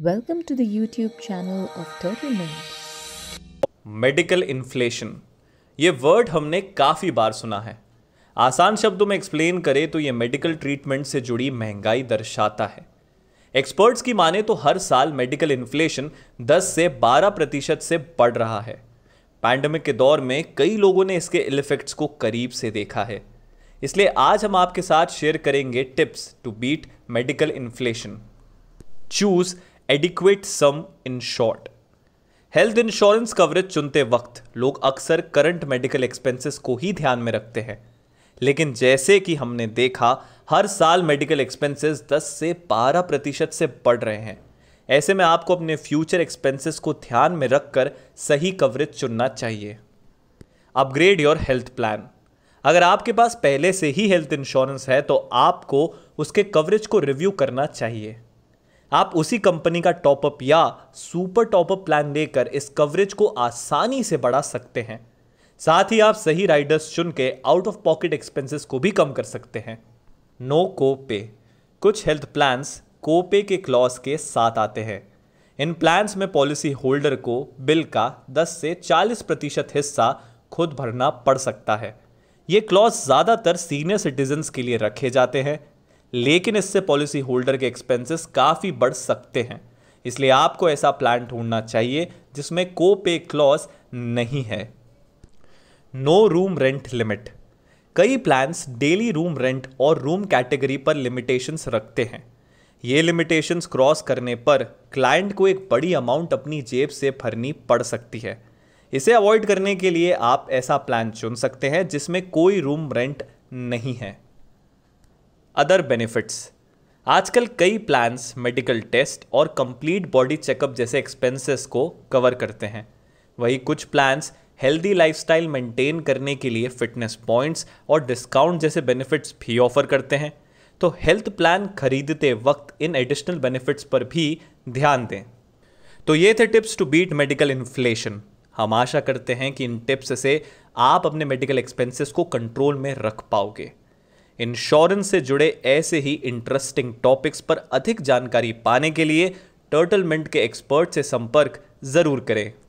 Welcome to the YouTube channel of Turtle Mint. Medical inflation ये word हमने काफ़ी बार सुना है आसान शब्दों में एक्सप्लेन करें तो ये मेडिकल ट्रीटमेंट से जुड़ी महंगाई दर्शाता है एक्सपर्ट्स की माने तो हर साल मेडिकल इन्फ्लेशन 10 से 12 प्रतिशत से बढ़ रहा है पैंडमिक के दौर में कई लोगों ने इसके इल इफेक्ट्स को करीब से देखा है इसलिए आज हम आपके साथ शेयर करेंगे tips to beat medical inflation choose adequate sum insured health insurance coverage चुनते वक्त लोग अक्सर करंट मेडिकल एक्सपेंसेस को ही ध्यान में रखते हैं लेकिन जैसे कि हमने देखा हर साल मेडिकल एक्सपेंसेस 10 से 12 प्रतिशत से बढ़ रहे हैं ऐसे में आपको अपने फ्यूचर एक्सपेंसेस को ध्यान में रखकर सही कवरेज चुनना चाहिए अपग्रेड योर हेल्थ प्लान अगर आपके पास पहले से ही हेल्थ इंश्योरेंस है तो आपको उसके कवरेज को रिव्यू करना चाहिए आप उसी कंपनी का टॉपअप या सुपर टॉपअप प्लान लेकर इस कवरेज को आसानी से बढ़ा सकते हैं साथ ही आप सही राइडर्स चुन के आउट ऑफ पॉकेट एक्सपेंसेस को भी कम कर सकते हैं नो को पे कुछ हेल्थ प्लान्स कोपे के क्लॉज के साथ आते हैं इन प्लान्स में पॉलिसी होल्डर को बिल का 10 से 40 प्रतिशत हिस्सा खुद भरना पड़ सकता है ये क्लॉज ज़्यादातर सीनियर सिटीजन्स के लिए रखे जाते हैं लेकिन इससे पॉलिसी होल्डर के एक्सपेंसेस काफ़ी बढ़ सकते हैं इसलिए आपको ऐसा प्लान ढूंढना चाहिए जिसमें को पे क्लॉज नहीं है नो रूम रेंट लिमिट कई प्लान्स डेली रूम रेंट और रूम कैटेगरी पर लिमिटेशंस रखते हैं ये लिमिटेशंस क्रॉस करने पर क्लाइंट को एक बड़ी अमाउंट अपनी जेब से भरनी पड़ सकती है इसे अवॉइड करने के लिए आप ऐसा प्लान चुन सकते हैं जिसमें कोई रूम रेंट नहीं है अदर बेनिफिट्स आजकल कई प्लान्स मेडिकल टेस्ट और कंप्लीट बॉडी चेकअप जैसे एक्सपेंसेस को कवर करते हैं वहीं कुछ प्लान्स हेल्दी लाइफस्टाइल मेंटेन करने के लिए फिटनेस पॉइंट्स और डिस्काउंट जैसे बेनिफिट्स भी ऑफर करते हैं तो हेल्थ प्लान खरीदते वक्त इन एडिशनल बेनिफिट्स पर भी ध्यान दें तो ये थे tips to beat medical inflation हम आशा करते हैं कि इन टिप्स से आप अपने मेडिकल एक्सपेंसेस को कंट्रोल में रख पाओगे इंश्योरेंस से जुड़े ऐसे ही इंटरेस्टिंग टॉपिक्स पर अधिक जानकारी पाने के लिए टर्टलमेंट के एक्सपर्ट से संपर्क जरूर करें